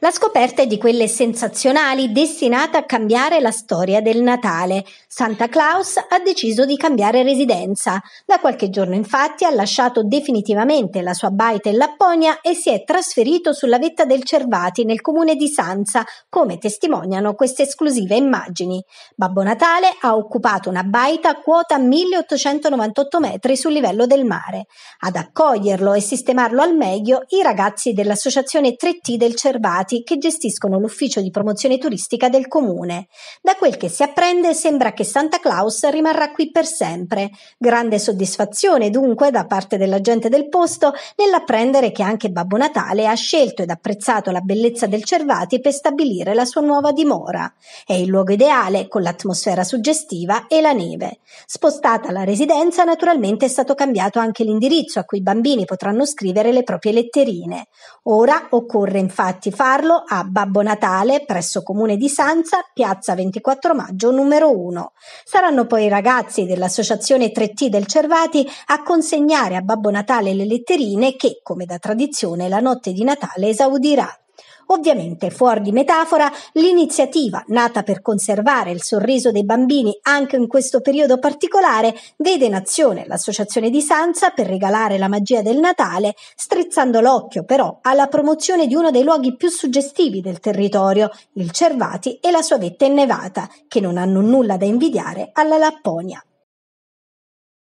La scoperta è di quelle sensazionali destinate a cambiare la storia del Natale. Santa Claus ha deciso di cambiare residenza. Da qualche giorno infatti ha lasciato definitivamente la sua baita in Lapponia e si è trasferito sulla vetta del Cervati nel comune di Sanza, come testimoniano queste esclusive immagini. Babbo Natale ha occupato una baita a quota 1898 metri sul livello del mare. Ad accoglierlo e sistemarlo al meglio i ragazzi dell'associazione 3T del Cervati privati che gestiscono l'ufficio di promozione turistica del comune. Da quel che si apprende sembra che Santa Claus rimarrà qui per sempre. Grande soddisfazione dunque da parte della gente del posto nell'apprendere che anche Babbo Natale ha scelto ed apprezzato la bellezza del Cervati per stabilire la sua nuova dimora. È il luogo ideale con l'atmosfera suggestiva e la neve. Spostata la residenza naturalmente è stato cambiato anche l'indirizzo a cui i bambini potranno scrivere le proprie letterine. Ora occorre infatti fare trovarlo a Babbo Natale presso Comune di Sanza, piazza 24 maggio numero 1. Saranno poi i ragazzi dell'associazione 3T del Cervati a consegnare a Babbo Natale le letterine che, come da tradizione, la notte di Natale esaudirà. Ovviamente, fuori di metafora, l'iniziativa, nata per conservare il sorriso dei bambini anche in questo periodo particolare, vede in azione l'Associazione di Sanza per regalare la magia del Natale, strizzando l'occhio però alla promozione di uno dei luoghi più suggestivi del territorio, il Cervati e la sua vetta innevata, che non hanno nulla da invidiare alla Lapponia.